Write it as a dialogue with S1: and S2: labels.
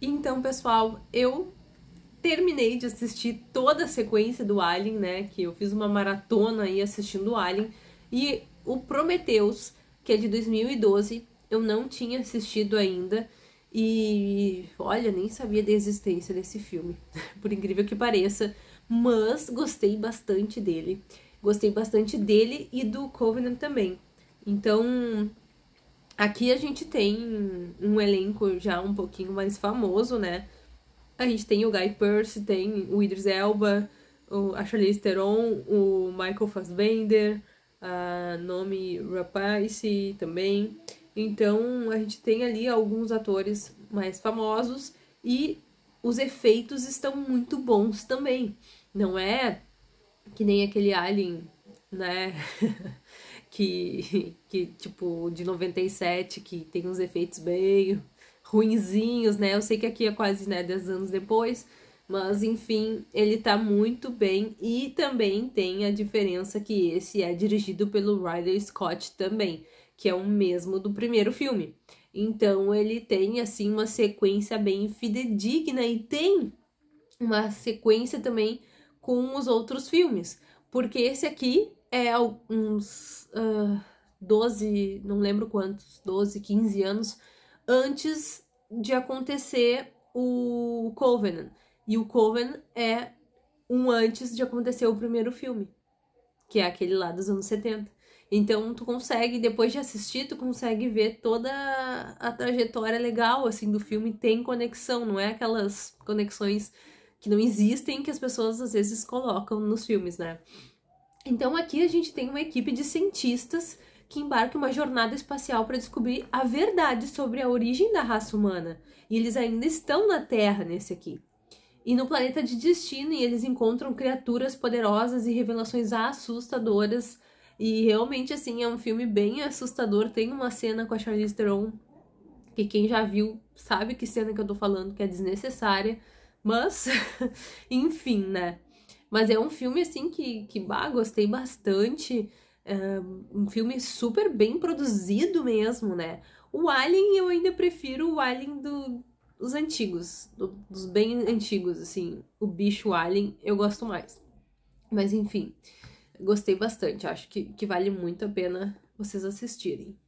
S1: Então, pessoal, eu terminei de assistir toda a sequência do Alien, né? Que eu fiz uma maratona aí assistindo o Alien. E o Prometheus, que é de 2012, eu não tinha assistido ainda. E olha, nem sabia da existência desse filme, por incrível que pareça, mas gostei bastante dele. Gostei bastante dele e do Covenant também. Então, Aqui a gente tem um elenco já um pouquinho mais famoso, né? A gente tem o Guy Pearce, tem o Idris Elba, o, a Charlize Theron, o Michael Fassbender, a Nomi Rapace também. Então a gente tem ali alguns atores mais famosos e os efeitos estão muito bons também. Não é que nem aquele Alien, né? que, que tipo, de 97, que tem uns efeitos bem ruinzinhos, né? Eu sei que aqui é quase, né, 10 anos depois, mas enfim, ele tá muito bem e também tem a diferença que esse é dirigido pelo Ryder Scott também, que é o mesmo do primeiro filme. Então ele tem assim uma sequência bem fidedigna e tem uma sequência também com os outros filmes, porque esse aqui é uns uh, ah, 12, não lembro quantos, 12, 15 anos antes de acontecer o Covenant. E o Covenant é um antes de acontecer o primeiro filme, que é aquele lá dos anos 70. Então tu consegue, depois de assistir, tu consegue ver toda a trajetória legal assim do filme, tem conexão, não é aquelas conexões que não existem que as pessoas às vezes colocam nos filmes, né? Então aqui a gente tem uma equipe de cientistas que embarca uma jornada espacial para descobrir a verdade sobre a origem da raça humana. E eles ainda estão na Terra nesse aqui. E no planeta de destino, eles encontram criaturas poderosas e revelações assustadoras. E realmente, assim, é um filme bem assustador. Tem uma cena com a Charlize Theron, que quem já viu sabe que cena que eu tô falando, que é desnecessária. Mas, enfim, né? Mas é um filme, assim, que, que bah, gostei bastante. É um filme super bem produzido mesmo, né? O Alien, eu ainda prefiro o Alien do, dos antigos, do, dos bem antigos, assim. O bicho Alien, eu gosto mais. Mas enfim, gostei bastante. Acho que, que vale muito a pena vocês assistirem.